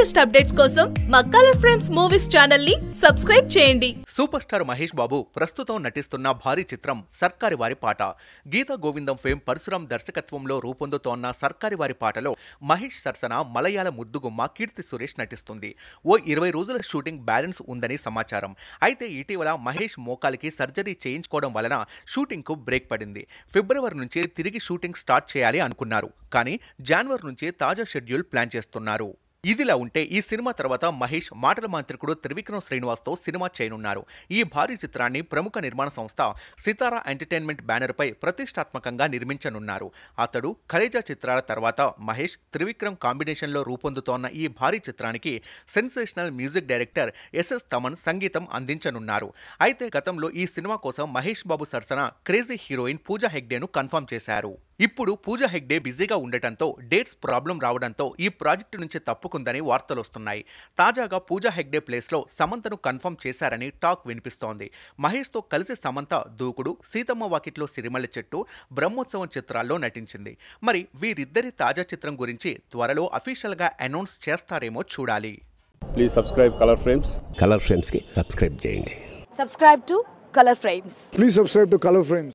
latest updates కోసం మా colour friends movies channel ని సబ్స్క్రైబ్ చేయండి సూపర్ స్టార్ మహేష్ బాబు ప్రస్తుతం నటిస్తున్న భారీ చిత్రం సర్కారి వారి పాట గీతా గోవిందం ఫేమ్ పరశురాం దర్శకత్వంలో రూపొందుతోన్న సర్కారి వారి పాటలో మహేష్ సరసన మలయాళ ముద్దుగుమ్మ కీర్తి సురేష్ నటిస్తుంది ఓ ఇరవై రోజుల షూటింగ్ బ్యాలెన్స్ ఉందని సమాచారం అయితే ఇటీవల మహేష్ మోకాలికి సర్జరీ చేయించుకోవడం వలన షూటింగ్కు బ్రేక్ పడింది ఫిబ్రవరి నుంచి తిరిగి షూటింగ్ స్టార్ట్ చేయాలి అనుకున్నారు కానీ జాన్వరి నుంచి తాజా షెడ్యూల్ ప్లాన్ చేస్తున్నారు ఇదిలా ఉంటే ఈ సినిమా తర్వాత మహేష్ మాటల మాంత్రికుడు త్రివిక్రమ్ శ్రీనివాస్తో సినిమా చేయనున్నారు ఈ భారీ చిత్రాన్ని ప్రముఖ నిర్మాణ సంస్థ సితారా ఎంటర్టైన్మెంట్ బ్యానర్పై ప్రతిష్టాత్మకంగా నిర్మించనున్నారు అతడు ఖలేజా చిత్రాల తర్వాత మహేష్ త్రివిక్రమ్ కాంబినేషన్లో రూపొందుతోన్న ఈ భారీ చిత్రానికి sensational music director SS Thaman సంగీతం అందించనున్నారు అయితే గతంలో ఈ సినిమా కోసం మహేష్ బాబు సరసన క్రేజీ హీరోయిన్ పూజా హెగ్డేను కన్ఫర్మ్ చేశారు ఇప్పుడు పూజ హెగ్డే బిజీగా ఉండటంతో డేట్స్ ప్రాబ్లం రావడంతో ఈ ప్రాజెక్టు నుంచి తప్పుకుందని వార్తలొస్తున్నాయి తాజాగా పూజ హెగ్డే ప్లేస్లో సమంతను కన్ఫర్మ్ చేశారని టాక్ వినిపిస్తోంది మహేష్తో కలిసి సమంత దూకుడు సీతమ్మ వాకిట్లో సిరిమల్లి చెట్టు బ్రహ్మోత్సవం చిత్రాల్లో నటించింది మరి వీరిద్దరి తాజా చిత్రం గురించి త్వరలో అఫీషియల్గా అనౌన్స్ చేస్తారేమో చూడాలి please subscribe colour frames colour ఫ్రేమ్స్కి సబ్స్క్రైబ్ చేయండి subscribe to colour frames please subscribe to colour frames